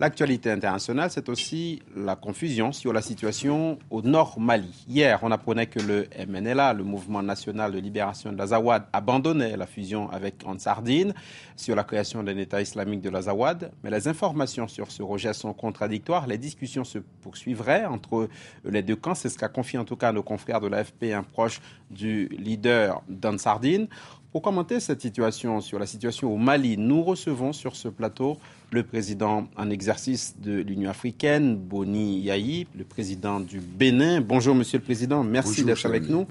L'actualité internationale, c'est aussi la confusion sur la situation au nord Mali. Hier, on apprenait que le MNLA, le Mouvement national de libération de l'Azawad, abandonnait la fusion avec Ansardine sur la création d'un État islamique de l'Azawad. Mais les informations sur ce rejet sont contradictoires. Les discussions se poursuivraient entre les deux camps. C'est ce qu'a confié en tout cas nos confrères de l'AFP, un proche du leader d'Ansardine. Pour commenter cette situation, sur la situation au Mali, nous recevons sur ce plateau le président en exercice de l'Union africaine, Boni Yahi, le président du Bénin. Bonjour, monsieur le président, merci d'être avec nous.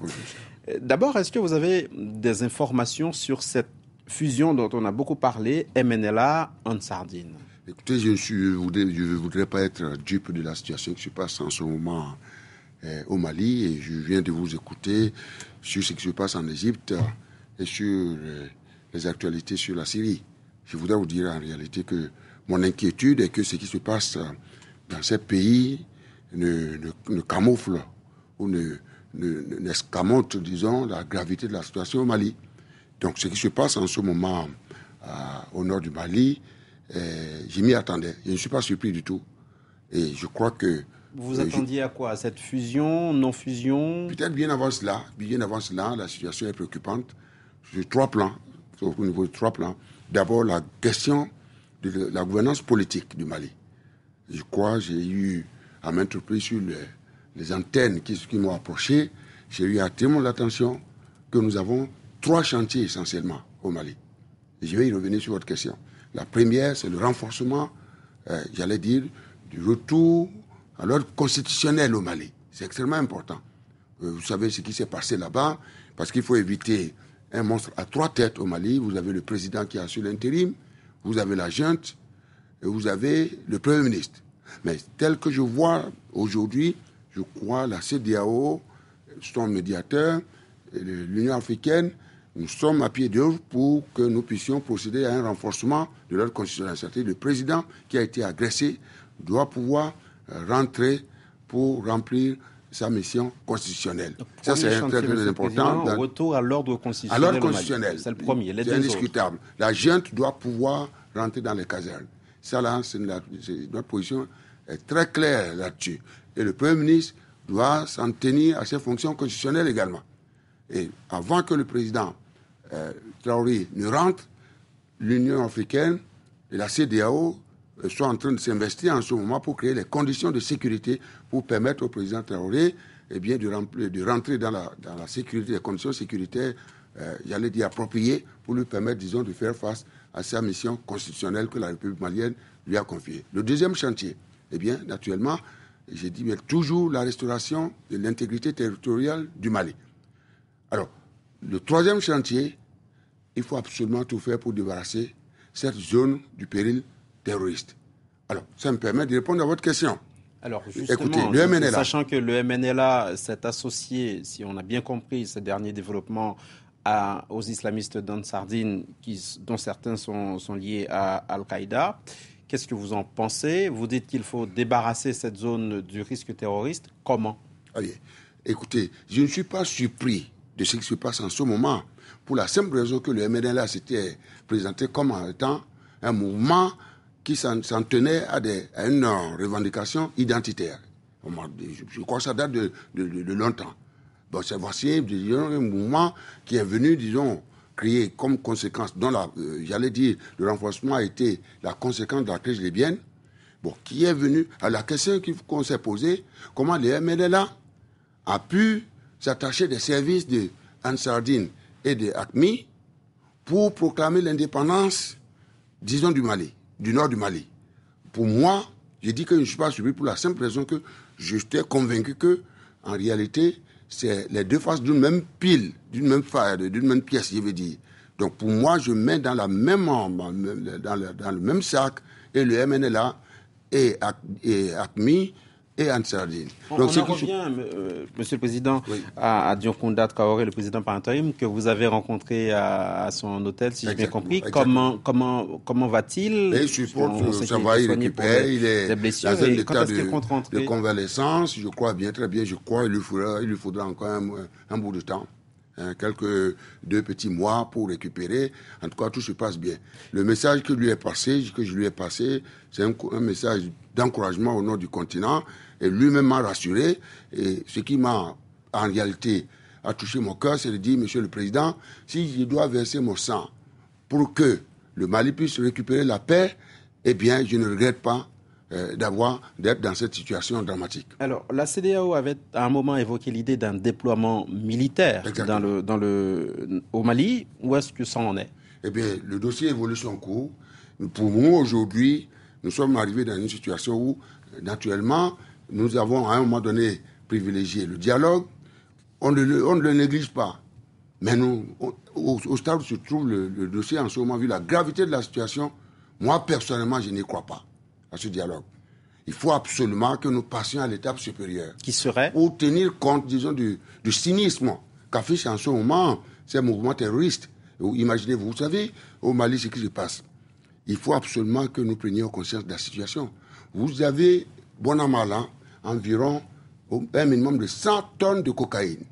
Euh, d'abord, est-ce que vous avez des informations sur cette fusion dont on a beaucoup parlé, MNLA en sardine Écoutez, je ne voudrais, pas être dupe de la situation qui se passe en ce moment euh, au Mali et je viens de vous écouter sur ce qui se passe en Égypte sur euh, les actualités sur la Syrie. Je voudrais vous dire en réalité que mon inquiétude est que ce qui se passe euh, dans ces pays ne, camoufle ou ne, n'escamote, ne, disons, la gravité de la situation au Mali. Donc ce qui se passe en ce moment euh, au nord du Mali, je m'y attendais. Je ne suis pas surpris du tout. Et je crois que... Vous vous attendiez à quoi cette fusion, non-fusion Peut-être bien avant cela. Bien avant cela, la situation est préoccupante sur trois plans, au niveau de trois plans. D'abord, la question de la gouvernance politique du Mali. Je crois, j'ai eu à plus sur les, antennes qui, qui m'ont approché. J'ai eu à tellement l'attention que nous avons trois chantiers essentiellement au Mali. je vais y revenir sur votre question. La première, c'est le renforcement, euh, j'allais dire, du retour à l'ordre constitutionnel au Mali. C'est extrêmement important. Euh, vous savez ce qui s'est passé là-bas, parce qu'il faut éviter un monstre à trois têtes au Mali. Vous avez le président qui assure l'intérim, vous avez la junte, et vous avez le Premier ministre. Mais tel que je vois aujourd'hui, je crois la CDAO, son médiateur, l'Union africaine, nous sommes à pied d'œuvre pour que nous puissions procéder à un renforcement de leur constitution. Le président qui a été agressé doit pouvoir euh, rentrer pour remplir sa mission constitutionnelle. ça, c'est très, très important. Dans... Retour à l'ordre constitutionnel. C'est le premier. C'est indiscutable. La gente doit pouvoir rentrer dans les casernes. Ça, là, notre position est très claire là-dessus. Et le Premier ministre doit s'en tenir à ses fonctions constitutionnelles également. Et avant que le président euh, Traoré ne rentre, l'Union africaine et la CDAO euh, sont en train de s'investir en ce moment pour créer les conditions de sécurité pour permettre au président Traoré eh bien, de, rentrer dans la, dans sécurité, les conditions sécuritaires, euh, j'allais dire appropriées, pour lui permettre, disons, de faire face à sa mission constitutionnelle que la République malienne lui a confiée. Le deuxième chantier, eh bien, naturellement, j'ai dit, mais toujours la restauration de l'intégrité territoriale du Mali. Alors, le troisième chantier, il faut absolument tout faire pour débarrasser cette zone du péril terroriste. Alors, ça me permet de répondre à votre question. Alors justement, Écoutez, sachant que le MNLA s'est associé, si on a bien compris ces derniers développements, aux islamistes d'Ansardine, dont certains sont, liés à Al-Qaïda, qu'est-ce que vous en pensez Vous dites qu'il faut débarrasser cette zone du risque terroriste. Comment Allez, Écoutez, je ne suis pas surpris de ce qui se passe en ce moment, pour la simple raison que le MNLA s'était présenté comme étant un mouvement qui s'en tenait à, des, une euh, revendication identitaire. Je, crois que ça date de, longtemps. Bon, c'est voici un mouvement qui est venu, disons, créer comme conséquence, dont euh, j'allais dire, le renforcement a été la conséquence de la crise libyenne. Bon, qui est venu à la question qu'on s'est posée, comment les MLLA a pu s'attacher des services de Ansardine et de Acme pour proclamer l'indépendance, disons, du Mali du nord du Mali. Pour moi, j'ai dit que je ne suis pas suivi pour la simple raison que j'étais convaincu que, en réalité, c'est les deux faces d'une même pile, d'une même d'une même pièce, je veux dire. Donc pour moi, je mets dans la même dans le, dans le même sac et le MNLA est admis et Anne sardine. On, Donc, on en revient, euh, Monsieur le Président, à, à Dionkondat Kaoré, le président par intérim, que vous avez rencontré à, son hôtel, si j'ai bien compris. Comment, comment, comment va-t-il Je supporte que ça va, il récupère, il est dans un état de, de, convalescence, je crois bien, très bien, je crois, il lui faudra, il lui faudra encore un bout de temps. Hein, quelques deux petits mois pour récupérer. En tout cas, tout se passe bien. Le message que lui est passé, que je lui ai passé, c'est un, message d'encouragement au nom du continent. Et lui-même m'a rassuré. Et ce qui m'a, en réalité, a touché mon cœur, c'est de dire, Monsieur le Président, si je dois verser mon sang pour que le Mali puisse récupérer la paix, eh bien, je ne regrette pas euh, d'avoir d'être dans cette situation dramatique. Alors, la CDAO avait à un moment évoqué l'idée d'un déploiement militaire dans le, dans le, au Mali. Où est-ce que ça en est Eh bien, le dossier évolue son cours. Pour nous, aujourd'hui, nous sommes arrivés dans une situation où, naturellement, nous avons à un moment donné privilégié le dialogue. On ne, on ne le néglige pas. Mais nous, au, stade où se trouve le dossier en ce moment, vu la gravité de la situation, moi, personnellement, je n'y crois pas à ce dialogue. Il faut absolument que nous passions à l'étape supérieure. Qui serait Pour tenir compte, disons, du, cynisme qu'affiche en ce moment ces mouvements terroristes. Imaginez-vous, vous savez, au Mali, ce qui se passe. Il faut absolument que nous prenions conscience de la situation. Vous avez, bon an, environ un minimum de 100 tonnes de cocaïne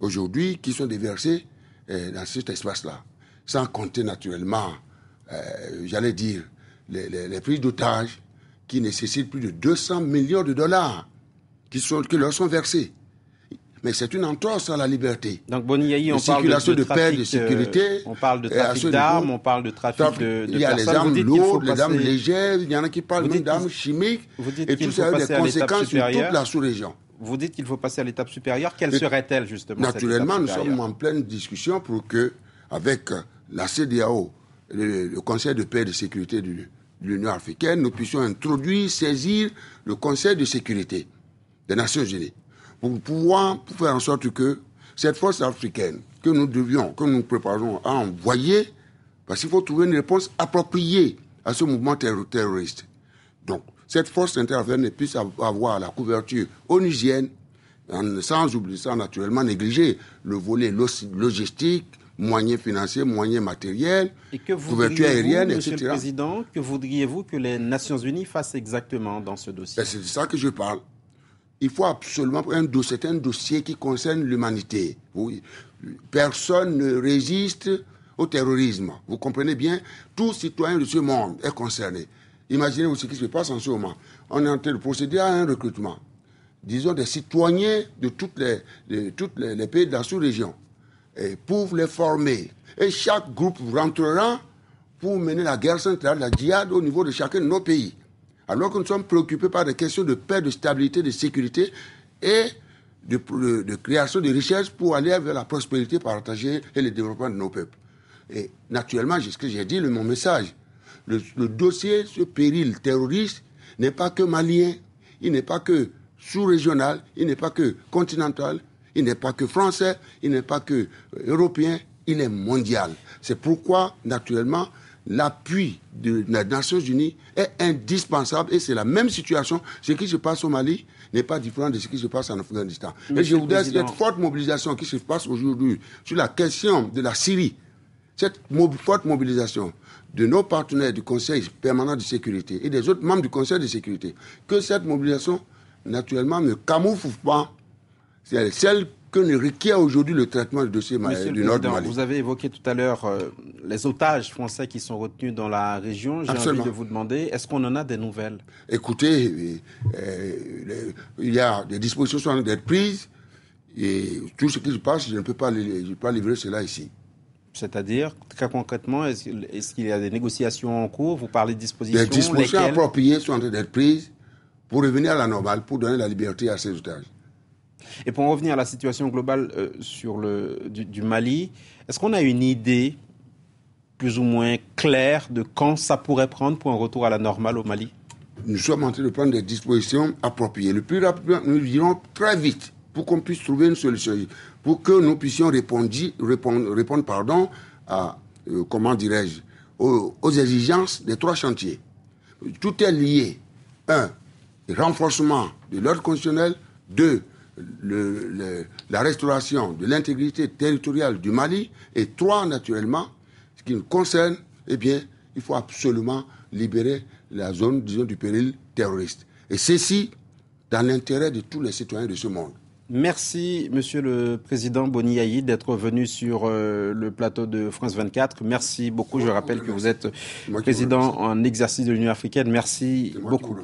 aujourd'hui qui sont déversées euh, dans cet espace-là. Sans compter naturellement, euh, j'allais dire, les, les, prises d'otages qui nécessitent plus de 200 millions de dollars qui, sont, qui leur sont versés. Mais c'est une entorse à la liberté. Donc Boniaï, euh, on, parle de, trafic, sécurité. on parle de trafic d'armes, on parle de trafic de, Il y a les armes lourdes, les armes légères, il y en a qui parlent même d'armes chimiques. et tout ça a des conséquences sur toute la sous-région. Vous dites qu'il faut passer à l'étape supérieure. Quelle serait-elle justement Naturellement, nous sommes en pleine discussion pour que, avec la CDAO, le, Conseil de paix et de sécurité du l'Union africaine, nous puissions introduire, saisir le Conseil de sécurité des Nations Unies pour pouvoir faire en sorte que cette force africaine que nous devions, que nous préparons à envoyer, parce qu'il faut trouver une réponse appropriée à ce mouvement terroriste. Donc, cette force interafricaine puisse avoir la couverture onusienne, sans oublier sans naturellement négliger le volet logistique, moyens financiers, moyens matériels, et que couverture aérienne, Monsieur le Président, que voudriez-vous que les Nations Unies fassent exactement dans ce dossier ben, C'est de ça que je parle. Il faut absolument un dossier, dossier qui concerne l'humanité. Personne ne résiste au terrorisme. Vous comprenez bien, tout citoyen de ce monde est concerné. Imaginez-vous ce qui se passe en ce moment. On est en train de procéder à un recrutement, disons, des citoyens de, toutes les, de tous les pays de la sous-région et pour les former. Et chaque groupe rentrera pour mener la guerre centrale, la djihad au niveau de chacun de nos pays. Alors que nous sommes préoccupés par des questions de paix, de stabilité, de sécurité et de, création de richesses pour aller vers la prospérité partagée et le développement de nos peuples. Et naturellement, c'est ce que j'ai dit, le, mon message. le dossier, ce péril terroriste n'est pas que malien, il n'est pas que sous-régional, il n'est pas que continental, il n'est pas que français, il n'est pas que euh, européen, il est mondial. C'est pourquoi, naturellement, l'appui des Nations Unies est indispensable et c'est la même situation. Ce qui se passe au Mali n'est pas différent de ce qui se passe en Afghanistan. et je voudrais cette forte mobilisation qui se passe aujourd'hui sur la question de la Syrie, cette forte mobilisation de nos partenaires du Conseil permanent de sécurité et des autres membres du Conseil de sécurité, que cette mobilisation, naturellement, ne camoufle pas celle que requiert aujourd'hui le traitement du dossier Monsieur du Nord Mali. Vous avez évoqué tout à l'heure euh, les otages français qui sont retenus dans la région. J'ai envie de vous demander, est-ce qu'on en a des nouvelles Écoutez, euh, euh, il y a des dispositions qui sont en train d'être prises et tout ce qui se passe, je ne peux pas, livrer cela ici. C'est-à-dire, très concrètement, est-ce qu'il y a des négociations en cours Vous parlez de dispositions Des dispositions appropriées sont en train d'être prises pour revenir à la normale, pour donner la liberté à ces otages. Et pour en revenir à la situation globale euh, sur le, du, Mali, est-ce qu'on a une idée plus ou moins claire de quand ça pourrait prendre pour un retour à la normale au Mali Nous sommes en train de prendre des dispositions appropriées. Le plus rapidement, nous irons très vite pour qu'on puisse trouver une solution, pour que nous puissions répondre, pardon, à, euh, comment dirais-je, aux, exigences des trois chantiers. Tout est lié. Un, renforcement de l'ordre constitutionnel. Deux, le, la restauration de l'intégrité territoriale du Mali. Et trois, naturellement, ce qui nous concerne, eh bien, il faut absolument libérer la zone, disons, du péril terroriste. Et ceci dans l'intérêt de tous les citoyens de ce monde. Merci, Monsieur le Président Boni d'être venu sur euh, le plateau de France 24. Merci beaucoup. Je rappelle que vous êtes président en exercice de l'Union africaine. Merci beaucoup.